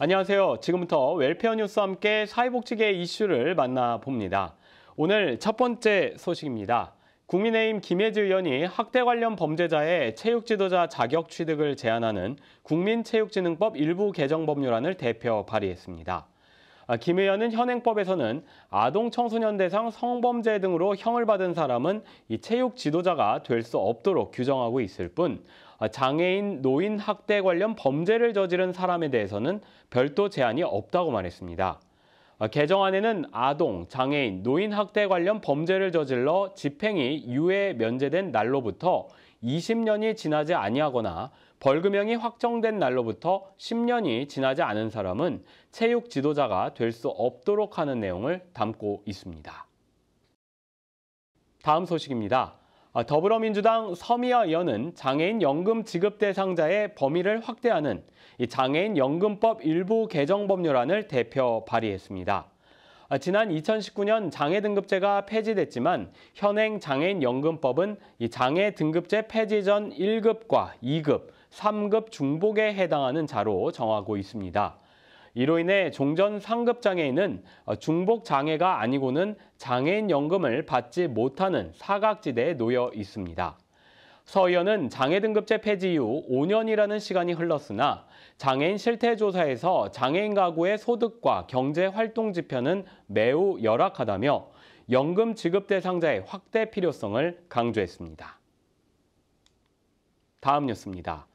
안녕하세요. 지금부터 웰페어 뉴스와 함께 사회복지계 이슈를 만나봅니다. 오늘 첫 번째 소식입니다. 국민의힘 김혜지 의원이 학대 관련 범죄자의 체육지도자 자격 취득을 제한하는 국민체육진흥법 일부 개정 법률안을 대표 발의했습니다. 아, 김 의원은 현행법에서는 아동 청소년 대상 성범죄 등으로 형을 받은 사람은 이 체육 지도자가 될 수 없도록 규정하고 있을 뿐 아, 장애인 노인 학대 관련 범죄를 저지른 사람에 대해서는 별도 제한이 없다고 말했습니다. 아, 개정안에는 아동, 장애인, 노인 학대 관련 범죄를 저질러 집행이 유예 면제된 날로부터 20년이 지나지 아니하거나 벌금형이 확정된 날로부터 10년이 지나지 않은 사람은 체육 지도자가 될 수 없도록 하는 내용을 담고 있습니다. 다음 소식입니다. 어, 더불어민주당 서미아 의원은 장애인 연금 지급 대상자의 범위를 확대하는 장애인 연금법 일부 개정 법률안을 대표 발의했습니다. 어, 지난 2019년 장애 등급제가 폐지됐지만 현행 장애인 연금법은 장애 등급제 폐지 전 1급과 2급, 3급 중복에 해당하는 자로 정하고 있습니다. 이로 인해 종전 상급 장애인은 어, 중복 장애가 아니고는 장애인 연금을 받지 못하는 사각지대에 놓여 있습니다. 서 의원은 장애 등급제 폐지 이후 5년이라는 시간이 흘렀으나 장애인 실태조사에서 장애인 가구의 소득과 경제 활동 지표는 매우 열악하다며 연금 지급 대상자의 확대 필요성을 강조했습니다. 다음 뉴스입니다.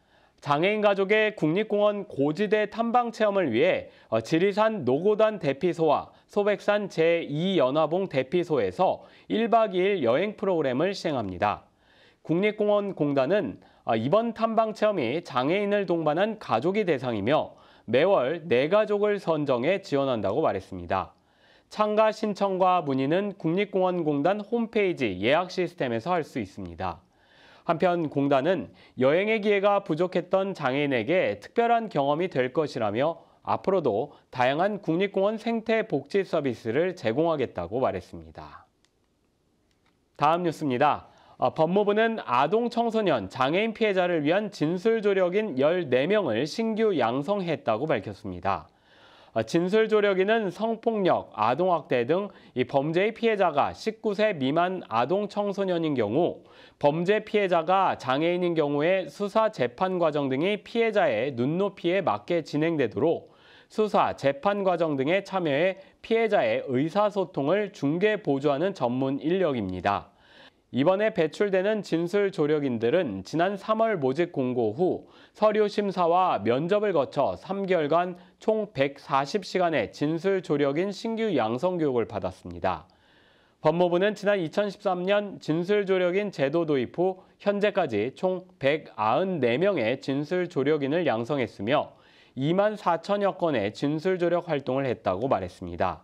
장애인 가족의 국립공원 고지대 탐방 체험을 위해 어, 지리산 노고단 대피소와 소백산 제2연화봉 대피소에서 1박 2일 여행 프로그램을 시행합니다. 국립공원공단은 어, 이번 탐방 체험이 장애인을 동반한 가족이 대상이며 매월 4가족을 선정해 지원한다고 말했습니다. 참가 신청과 문의는 국립공원공단 홈페이지 예약 시스템에서 할 수 있습니다. 한편 공단은 여행의 기회가 부족했던 장애인에게 특별한 경험이 될 것이라며 앞으로도 다양한 국립공원 생태 복지 서비스를 제공하겠다고 말했습니다. 다음 뉴스입니다. 어, 법무부는 아동 청소년 장애인 피해자를 위한 진술 조력인 14명을 신규 양성했다고 밝혔습니다. 어, 진술조력인은 성폭력, 아동학대 등 이 범죄의 피해자가 19세 미만 아동 청소년인 경우 범죄 피해자가 장애인인 경우에 수사 재판 과정 등이 피해자의 눈높이에 맞게 진행되도록 수사, 재판 과정 등에 참여해 피해자의 의사소통을 중개 보조하는 전문 인력입니다. 이번에 배출되는 진술 조력인들은 지난 3월 모집 공고 후 서류 심사와 면접을 거쳐 3개월간 총 140시간의 진술 조력인 신규 양성 교육을 받았습니다. 법무부는 지난 2013년 진술 조력인 제도 도입 후 현재까지 총 194명의 진술 조력인을 양성했으며 2만 4천여 건의 진술 조력 활동을 했다고 말했습니다.